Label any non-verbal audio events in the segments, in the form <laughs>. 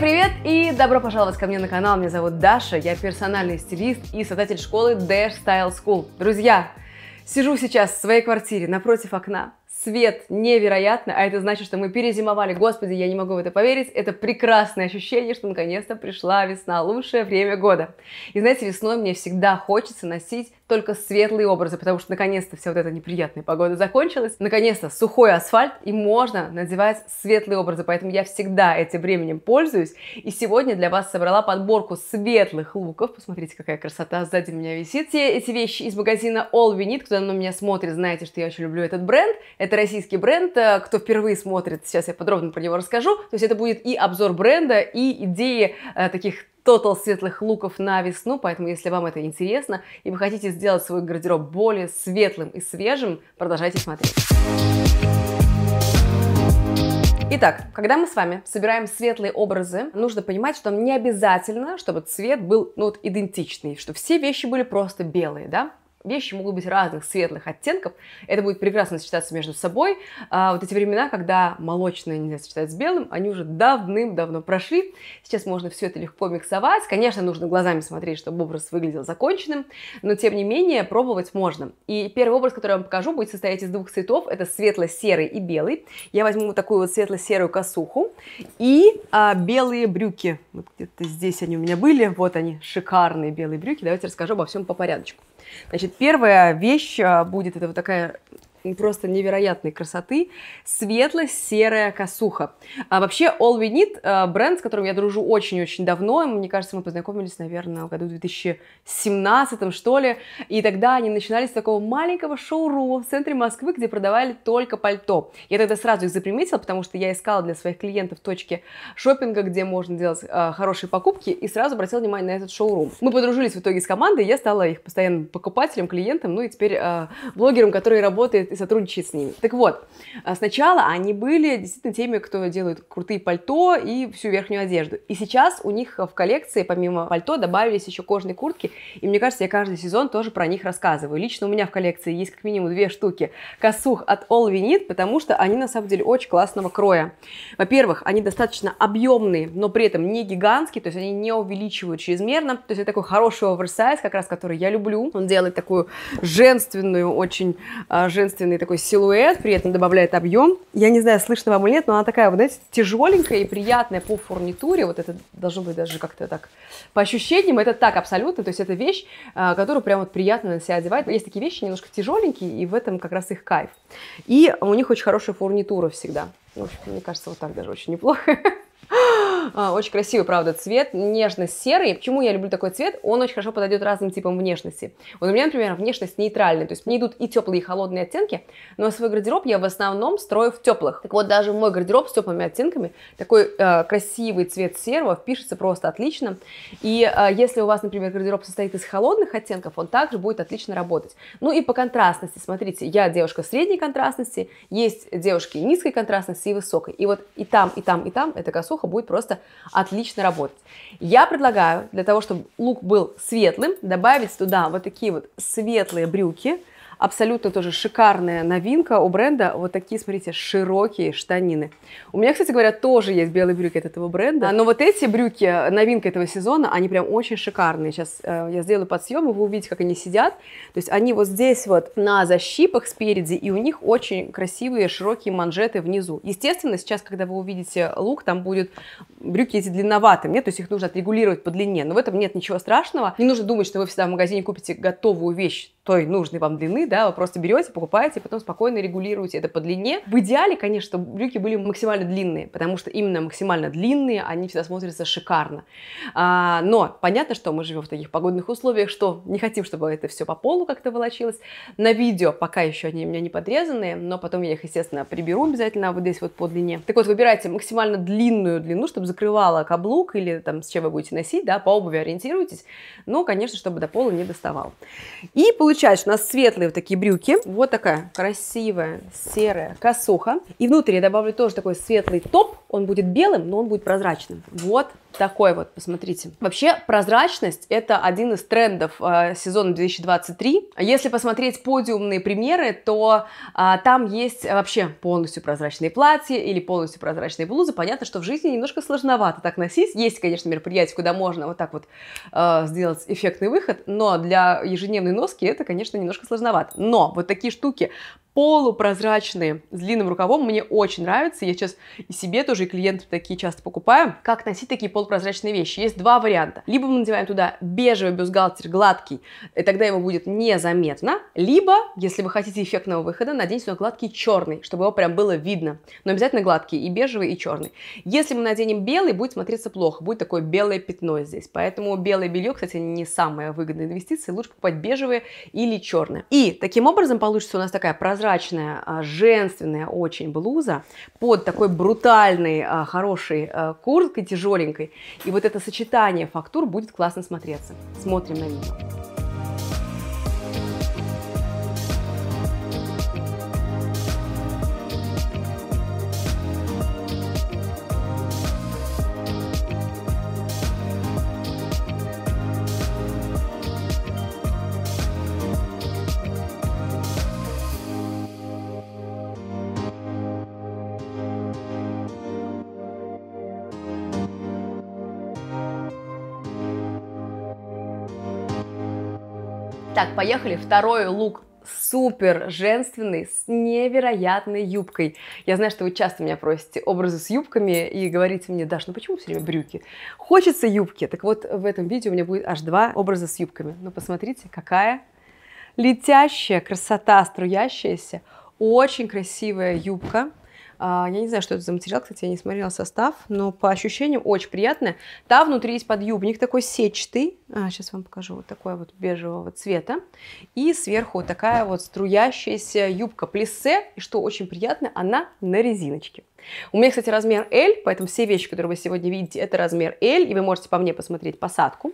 привет и добро пожаловать ко мне на канал. Меня зовут Даша, я персональный стилист и создатель школы Dash Style School. Друзья, сижу сейчас в своей квартире напротив окна. Свет невероятно, а это значит, что мы перезимовали. Господи, я не могу в это поверить. Это прекрасное ощущение, что наконец-то пришла весна, лучшее время года. И знаете, весной мне всегда хочется носить только светлые образы, потому что наконец-то вся вот эта неприятная погода закончилась. Наконец-то сухой асфальт, и можно надевать светлые образы, поэтому я всегда этим временем пользуюсь. И сегодня для вас собрала подборку светлых луков. Посмотрите, какая красота сзади меня висит. Все эти вещи из магазина All We Need. Кто давно меня смотрит, знаете, что я очень люблю этот бренд. Это российский бренд. Э, кто впервые смотрит, сейчас я подробно про него расскажу. То есть это будет и обзор бренда, и идеи э, таких тотал светлых луков на весну, поэтому если вам это интересно и вы хотите сделать свой гардероб более светлым и свежим, продолжайте смотреть. Итак, когда мы с вами собираем светлые образы, нужно понимать, что не обязательно, чтобы цвет был ну, вот, идентичный, что все вещи были просто белые, да? вещи могут быть разных светлых оттенков. Это будет прекрасно сочетаться между собой. А вот эти времена, когда молочное нельзя сочетать с белым, они уже давным-давно прошли. Сейчас можно все это легко миксовать. Конечно, нужно глазами смотреть, чтобы образ выглядел законченным, но тем не менее пробовать можно. И первый образ, который я вам покажу, будет состоять из двух цветов. Это светло-серый и белый. Я возьму вот такую вот светло-серую косуху и а, белые брюки. Вот где-то здесь они у меня были. Вот они, шикарные белые брюки. Давайте расскажу обо всем по порядочку. Значит, Значит, первая вещь а, будет это вот такая просто невероятной красоты, светло-серая косуха. А вообще All We Need, э, бренд, с которым я дружу очень-очень давно, мне кажется, мы познакомились, наверное, в году 2017, что ли, и тогда они начинали с такого маленького шоу шоурума в центре Москвы, где продавали только пальто. Я тогда сразу их заприметила, потому что я искала для своих клиентов точки шопинга, где можно делать э, хорошие покупки, и сразу обратила внимание на этот шоу шоурум. Мы подружились в итоге с командой, я стала их постоянным покупателем, клиентом, ну и теперь э, блогером, который работает и сотрудничает с ними. Так вот, а, сначала они были действительно теми, кто делают крутые пальто и всю верхнюю одежду. И сейчас у них а, в коллекции, помимо пальто, добавились еще кожные куртки. И мне кажется, я каждый сезон тоже про них рассказываю. Лично у меня в коллекции есть как минимум две штуки косух от All We Need, потому что они на самом деле очень классного кроя. Во-первых, они достаточно объемные, но при этом не гигантские, то есть они не увеличивают чрезмерно. То есть это такой хороший оверсайз, как раз который я люблю. Он делает такую женственную, очень э, женственную женственный такой силуэт, при этом добавляет объем. Я не знаю, слышно вам или нет, но она такая, вы знаете, тяжеленькая и приятная по фурнитуре. Вот это должно быть даже как-то так. По ощущениям это так абсолютно. То есть это вещь, а, которую прям вот приятно на себя одевать. Есть такие вещи немножко тяжеленькие, и в этом как раз их кайф. И у них очень хорошая фурнитура всегда. В общем, мне кажется, вот так даже очень неплохо. <laughs> А, очень красивый, правда, цвет, нежно-серый. Почему я люблю такой цвет? Он очень хорошо подойдет разным типам внешности. Вот у меня, например, внешность нейтральная, то есть мне идут и теплые, и холодные оттенки, но свой гардероб я в основном строю в теплых. Так вот, даже мой гардероб с теплыми оттенками, такой э, красивый цвет серого впишется просто отлично. И э, если у вас, например, гардероб состоит из холодных оттенков, он также будет отлично работать. Ну и по контрастности, смотрите, я девушка средней контрастности, есть девушки низкой контрастности и высокой. И вот и там, и там, и там эта косуха будет просто просто отлично работать. Я предлагаю для того, чтобы лук был светлым, добавить туда вот такие вот светлые брюки – Абсолютно тоже шикарная новинка у бренда. Вот такие, смотрите, широкие штанины. У меня, кстати говоря, тоже есть белые брюки от этого бренда. Но вот эти брюки, новинка этого сезона, они прям очень шикарные. Сейчас э, я сделаю подсъем, и вы увидите, как они сидят. То есть они вот здесь вот на защипах спереди, и у них очень красивые широкие манжеты внизу. Естественно, сейчас, когда вы увидите лук, там будут брюки эти длинноватыми, нет, то есть их нужно отрегулировать по длине. Но в этом нет ничего страшного. Не нужно думать, что вы всегда в магазине купите готовую вещь той нужной вам длины, да, вы просто берете, покупаете, потом спокойно регулируете это по длине. В идеале, конечно, брюки были максимально длинные, потому что именно максимально длинные, они всегда смотрятся шикарно. А, но понятно, что мы живем в таких погодных условиях, что не хотим, чтобы это все по полу как-то волочилось. На видео пока еще они у меня не подрезанные, но потом я их, естественно, приберу обязательно вот здесь вот по длине. Так вот, выбирайте максимально длинную длину, чтобы закрывала каблук или там с чем вы будете носить, да, по обуви ориентируйтесь, но, конечно, чтобы до пола не доставал. И получается получается у нас светлые вот такие брюки. Вот такая красивая серая косуха. И внутрь я добавлю тоже такой светлый топ. Он будет белым, но он будет прозрачным. Вот такой вот, посмотрите. Вообще, прозрачность – это один из трендов э, сезона 2023. А если посмотреть подиумные примеры, то э, там есть вообще полностью прозрачные платья или полностью прозрачные блузы. Понятно, что в жизни немножко сложновато так носить. Есть, конечно, мероприятия, куда можно вот так вот э, сделать эффектный выход, но для ежедневной носки это это, конечно, немножко сложновато. Но вот такие штуки полупрозрачные с длинным рукавом. Мне очень нравится. Я сейчас и себе тоже, и клиентам такие часто покупаю. Как носить такие полупрозрачные вещи? Есть два варианта. Либо мы надеваем туда бежевый бюстгальтер, гладкий, и тогда его будет незаметно. Либо, если вы хотите эффектного выхода, наденьте сюда гладкий черный, чтобы его прям было видно. Но обязательно гладкий, и бежевый, и черный. Если мы наденем белый, будет смотреться плохо. Будет такое белое пятно здесь. Поэтому белое белье, кстати, не самая выгодная инвестиция. Лучше покупать бежевые или черные. И таким образом получится у нас такая прозрачная прозрачная, а, женственная очень блуза под такой брутальной, а, хорошей а, курткой тяжеленькой. И вот это сочетание фактур будет классно смотреться. Смотрим на видео. Так, поехали. Второй лук супер женственный, с невероятной юбкой. Я знаю, что вы часто меня просите образы с юбками и говорите мне, Даш, ну почему все время брюки? Хочется юбки. Так вот, в этом видео у меня будет аж два образа с юбками. Ну, посмотрите, какая летящая красота, струящаяся, очень красивая юбка. А, я не знаю, что это за материал, кстати, я не смотрела состав, но по ощущениям очень приятное. Та внутри есть подъюбник такой сетчатый, сейчас а, вам покажу, вот такой вот бежевого цвета. И сверху такая вот струящаяся юбка плессе, и что очень приятно, она на резиночке. У меня, кстати, размер L, поэтому все вещи, которые вы сегодня видите, это размер L, и вы можете по мне посмотреть посадку.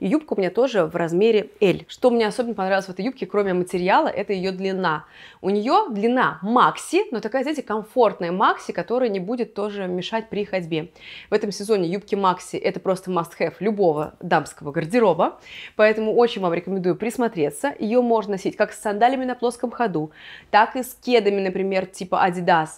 И юбка у меня тоже в размере L. Что мне особенно понравилось в этой юбке, кроме материала, это ее длина. У нее длина макси, но такая, знаете, комфортная макси, которая не будет тоже мешать при ходьбе. В этом сезоне юбки макси – это просто must-have любого дамского гардероба, поэтому очень вам рекомендую присмотреться. Ее можно носить как с сандалями на плоском ходу, так и с кедами, например, типа Adidas –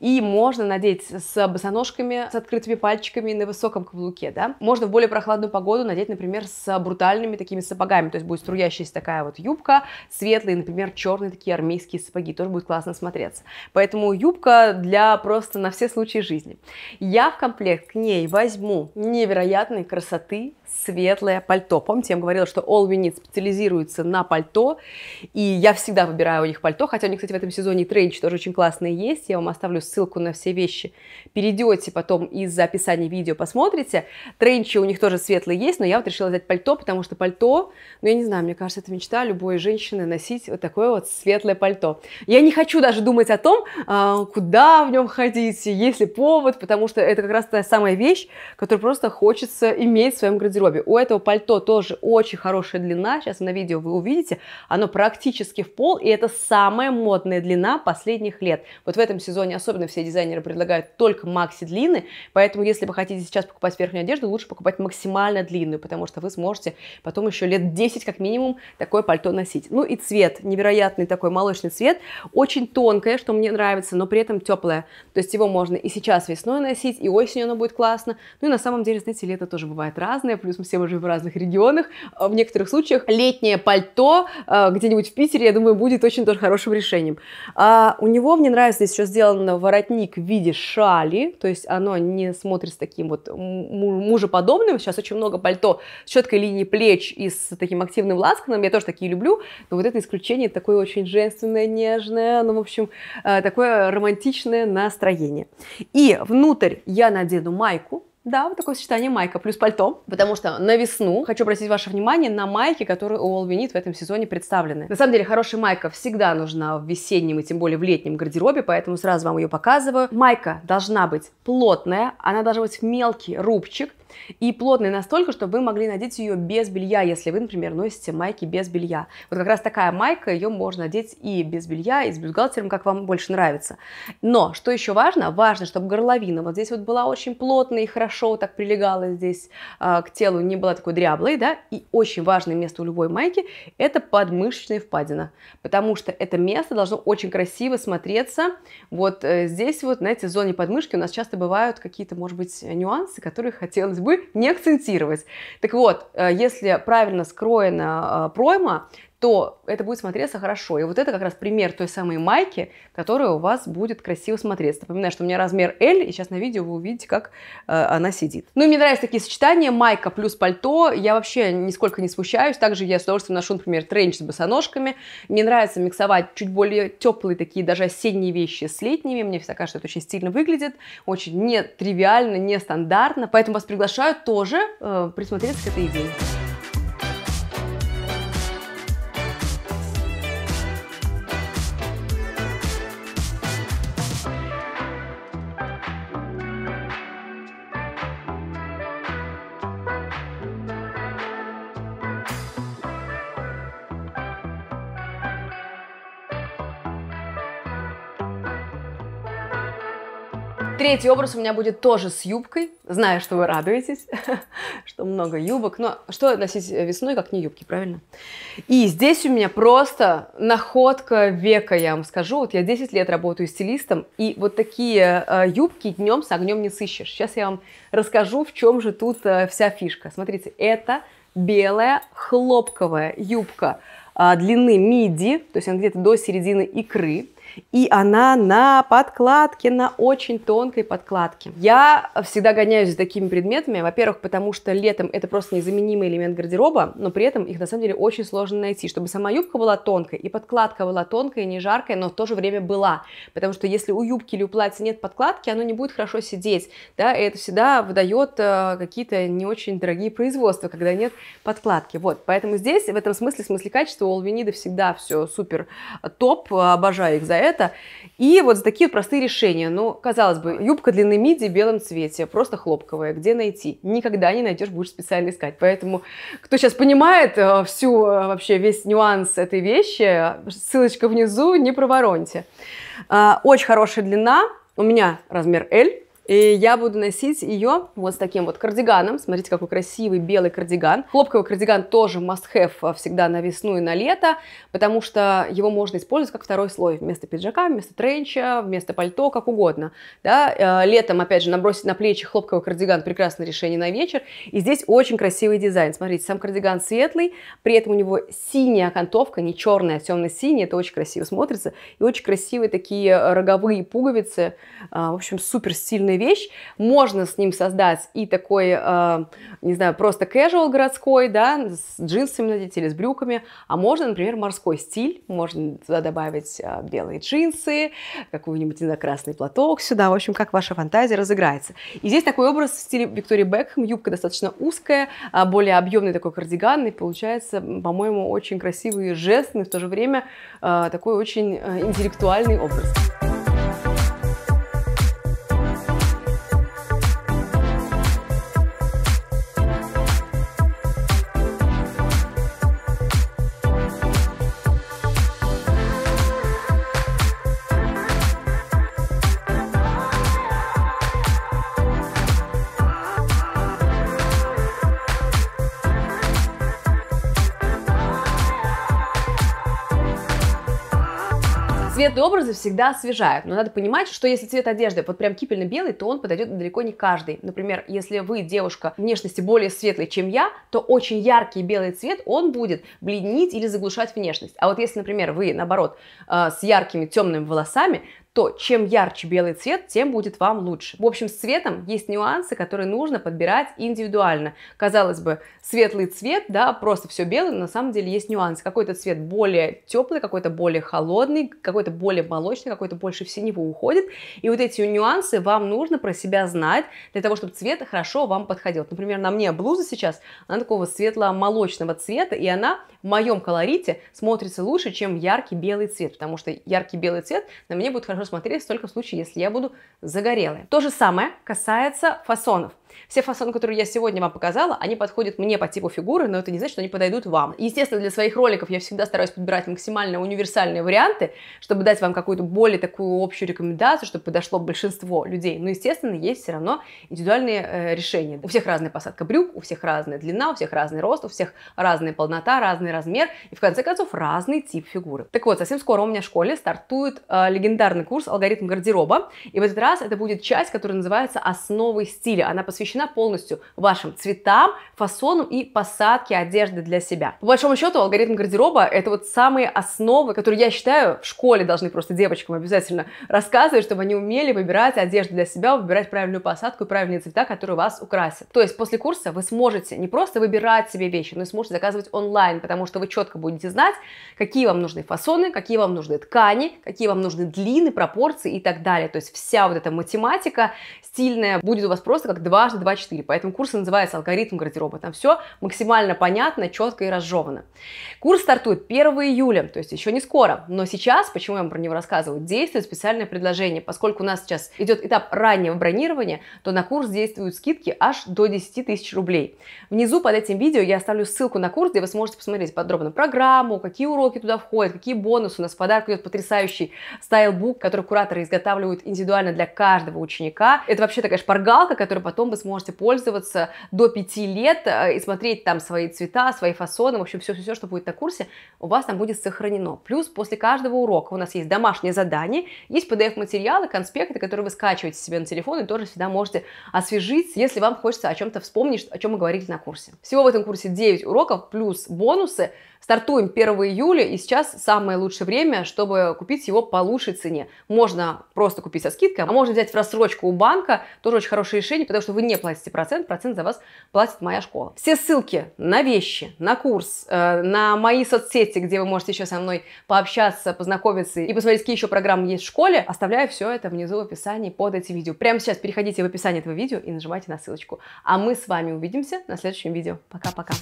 и можно надеть с босоножками, с открытыми пальчиками на высоком каблуке, да. Можно в более прохладную погоду надеть, например, с брутальными такими сапогами, то есть будет струящаяся такая вот юбка, светлые, например, черные такие армейские сапоги, тоже будет классно смотреться. Поэтому юбка для просто на все случаи жизни. Я в комплект к ней возьму невероятной красоты светлое пальто. Помните, я вам говорила, что All We Need специализируется на пальто, и я всегда выбираю у них пальто, хотя у них, кстати, в этом сезоне тренч тоже очень классные есть, я вам оставлю ссылку на все вещи, перейдете потом из описания видео, посмотрите. Тренчи у них тоже светлые есть, но я вот решила взять пальто, потому что пальто, ну я не знаю, мне кажется, это мечта любой женщины носить вот такое вот светлое пальто. Я не хочу даже думать о том, а, куда в нем ходить, есть ли повод, потому что это как раз та самая вещь, которую просто хочется иметь в своем гардеробе. У этого пальто тоже очень хорошая длина, сейчас на видео вы увидите, оно практически в пол, и это самая модная длина последних лет. Вот в этом сезоне не особенно все дизайнеры предлагают только макси длины, поэтому если вы хотите сейчас покупать верхнюю одежду, лучше покупать максимально длинную, потому что вы сможете потом еще лет 10 как минимум такое пальто носить. Ну и цвет, невероятный такой молочный цвет, очень тонкое, что мне нравится, но при этом теплое, то есть его можно и сейчас весной носить, и осенью оно будет классно, ну и на самом деле, знаете, лето тоже бывает разное, плюс мы все живем в разных регионах, а в некоторых случаях летнее пальто а, где-нибудь в Питере, я думаю, будет очень тоже хорошим решением. А у него, мне нравится здесь еще сделан он воротник в виде шали, то есть оно не смотрится таким вот мужеподобным. Сейчас очень много пальто с четкой линией плеч и с таким активным ласканом. Я тоже такие люблю, но вот это исключение такое очень женственное, нежное, ну, в общем, э, такое романтичное настроение. И внутрь я надену майку, да, вот такое сочетание майка плюс пальто. Потому что на весну хочу обратить ваше внимание на майки, которые у All в этом сезоне представлены. На самом деле, хорошая майка всегда нужна в весеннем и тем более в летнем гардеробе, поэтому сразу вам ее показываю. Майка должна быть плотная, она должна быть в мелкий рубчик, и плотной настолько, что вы могли надеть ее без белья, если вы, например, носите майки без белья. Вот как раз такая майка, ее можно надеть и без белья, и с бюстгальтером, как вам больше нравится. Но, что еще важно? Важно, чтобы горловина вот здесь вот была очень плотной и хорошо так прилегала здесь э, к телу, не была такой дряблой, да? И очень важное место у любой майки – это подмышечная впадина, потому что это место должно очень красиво смотреться. Вот э, здесь вот, знаете, в зоне подмышки у нас часто бывают какие-то, может быть, нюансы, которые хотелось бы губы не акцентировать. Так вот, э, если правильно скроена э, пройма, то это будет смотреться хорошо. И вот это как раз пример той самой майки, которая у вас будет красиво смотреться. Напоминаю, что у меня размер L, и сейчас на видео вы увидите, как э, она сидит. Ну и мне нравятся такие сочетания, майка плюс пальто, я вообще нисколько не смущаюсь. Также я с удовольствием ношу, например, тренч с босоножками. Мне нравится миксовать чуть более теплые такие даже осенние вещи с летними. Мне всегда кажется, это очень стильно выглядит, очень нетривиально, нестандартно. Поэтому вас приглашаю тоже э, присмотреться к этой идее. Третий образ у меня будет тоже с юбкой. Знаю, что вы радуетесь, <laughs> что много юбок. Но что носить э, весной, как не юбки, правильно? И здесь у меня просто находка века, я вам скажу. Вот я 10 лет работаю стилистом, и вот такие э, юбки днем с огнем не сыщешь. Сейчас я вам расскажу, в чем же тут э, вся фишка. Смотрите, это белая хлопковая юбка а, длины миди, то есть она где-то до середины икры и она на подкладке, на очень тонкой подкладке. Я всегда гоняюсь за такими предметами, во-первых, потому что летом это просто незаменимый элемент гардероба, но при этом их на самом деле очень сложно найти, чтобы сама юбка была тонкой и подкладка была тонкая, не жаркой, но в то же время была, потому что если у юбки или у платья нет подкладки, оно не будет хорошо сидеть, да, и это всегда выдает э, какие-то не очень дорогие производства, когда нет подкладки, вот, поэтому здесь в этом смысле, в смысле качества у Олвенида всегда все супер э, топ, э, обожаю их за это, это. И вот за такие простые решения. Ну, казалось бы, юбка длины миди в белом цвете, просто хлопковая. Где найти? Никогда не найдешь, будешь специально искать. Поэтому, кто сейчас понимает э, всю э, вообще весь нюанс этой вещи, ссылочка внизу, не провороньте. А, очень хорошая длина. У меня размер L, и я буду носить ее вот с таким вот кардиганом. Смотрите, какой красивый белый кардиган. Хлопковый кардиган тоже must-have а, всегда на весну и на лето, потому что его можно использовать как второй слой вместо пиджака, вместо тренча, вместо пальто, как угодно. Да? Э, летом, опять же, набросить на плечи хлопковый кардиган – прекрасное решение на вечер. И здесь очень красивый дизайн. Смотрите, сам кардиган светлый, при этом у него синяя окантовка, не черная, а темно-синяя. Это очень красиво смотрится. И очень красивые такие роговые пуговицы. А, в общем, супер стильные вещь, можно с ним создать и такой, э, не знаю, просто casual городской, да, с джинсами надеть или с брюками, а можно, например, морской стиль, можно туда добавить э, белые джинсы, какой-нибудь, не знаю, красный платок сюда, в общем, как ваша фантазия разыграется. И здесь такой образ в стиле Виктории Бекхэм, юбка достаточно узкая, а более объемный такой кардиган, и получается, по-моему, очень красивый и жестный, в то же время э, такой очень э, интеллектуальный образ. цветные образы всегда освежают, но надо понимать, что если цвет одежды вот прям кипельно-белый, то он подойдет далеко не каждый. Например, если вы девушка внешности более светлой, чем я, то очень яркий белый цвет, он будет бледнить или заглушать внешность. А вот если, например, вы, наоборот, э, с яркими темными волосами, то чем ярче белый цвет, тем будет вам лучше. В общем, с цветом есть нюансы, которые нужно подбирать индивидуально. Казалось бы, светлый цвет, да, просто все белый, но на самом деле есть нюансы. Какой-то цвет более теплый, какой-то более холодный, какой-то более молочный, какой-то больше в синего уходит. И вот эти нюансы вам нужно про себя знать, для того, чтобы цвет хорошо вам подходил. Например, на мне блуза сейчас, она такого светло-молочного цвета, и она в моем колорите смотрится лучше, чем яркий белый цвет, потому что яркий белый цвет на мне будет хорошо хорошо смотрелись только в случае, если я буду загорелой. То же самое касается фасонов. Все фасоны, которые я сегодня вам показала, они подходят мне по типу фигуры, но это не значит, что они подойдут вам. Естественно, для своих роликов я всегда стараюсь подбирать максимально универсальные варианты, чтобы дать вам какую-то более такую общую рекомендацию, чтобы подошло большинство людей. Но, естественно, есть все равно индивидуальные э, решения. У всех разная посадка брюк, у всех разная длина, у всех разный рост, у всех разная полнота, разный размер и, в конце концов, разный тип фигуры. Так вот, совсем скоро у меня в школе стартует э, легендарный курс «Алгоритм гардероба», и в этот раз это будет часть, которая называется «Основы стиля». Она посвящена посвящена полностью вашим цветам, фасонам и посадке одежды для себя. По большому счету, алгоритм гардероба – это вот самые основы, которые, я считаю, в школе должны просто девочкам обязательно рассказывать, чтобы они умели выбирать одежду для себя, выбирать правильную посадку и правильные цвета, которые вас украсят. То есть после курса вы сможете не просто выбирать себе вещи, но и сможете заказывать онлайн, потому что вы четко будете знать, какие вам нужны фасоны, какие вам нужны ткани, какие вам нужны длины, пропорции и так далее. То есть вся вот эта математика стильная будет у вас просто как два дважды 2, Поэтому курс называется «Алгоритм гардероба». Там все максимально понятно, четко и разжевано. Курс стартует 1 июля, то есть еще не скоро. Но сейчас, почему я вам про него рассказываю, действует специальное предложение. Поскольку у нас сейчас идет этап раннего бронирования, то на курс действуют скидки аж до 10 тысяч рублей. Внизу под этим видео я оставлю ссылку на курс, где вы сможете посмотреть подробно программу, какие уроки туда входят, какие бонусы. У нас в подарок идет потрясающий стайлбук, который кураторы изготавливают индивидуально для каждого ученика. Это вообще такая шпаргалка, которую потом вы сможете пользоваться до 5 лет э, и смотреть там свои цвета, свои фасоны, в общем, все-все-все, что будет на курсе, у вас там будет сохранено. Плюс после каждого урока у нас есть домашнее задание, есть PDF-материалы, конспекты, которые вы скачиваете себе на телефон и тоже всегда можете освежить, если вам хочется о чем-то вспомнить, о чем мы говорили на курсе. Всего в этом курсе 9 уроков плюс бонусы. Стартуем 1 июля, и сейчас самое лучшее время, чтобы купить его по лучшей цене. Можно просто купить со скидкой, а можно взять в рассрочку у банка, тоже очень хорошее решение, потому что вы мне платите процент, процент за вас платит моя школа. Все ссылки на вещи, на курс, э, на мои соцсети, где вы можете еще со мной пообщаться, познакомиться и посмотреть, какие еще программы есть в школе, оставляю все это внизу в описании под этим видео. Прямо сейчас переходите в описание этого видео и нажимайте на ссылочку. А мы с вами увидимся на следующем видео. Пока-пока.